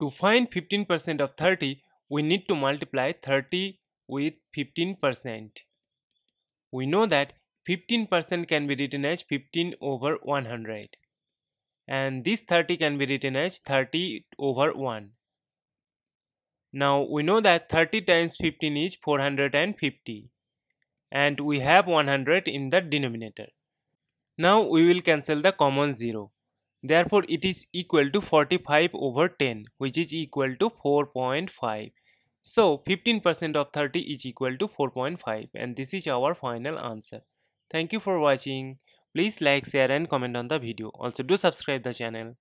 To find 15% of 30, we need to multiply 30 with 15%. We know that 15% can be written as 15 over 100 and this 30 can be written as 30 over 1. Now we know that 30 times 15 is 450 and we have 100 in the denominator. Now we will cancel the common 0. Therefore, it is equal to 45 over 10 which is equal to 4.5. So, 15% of 30 is equal to 4.5 and this is our final answer. Thank you for watching. Please like, share and comment on the video. Also do subscribe the channel.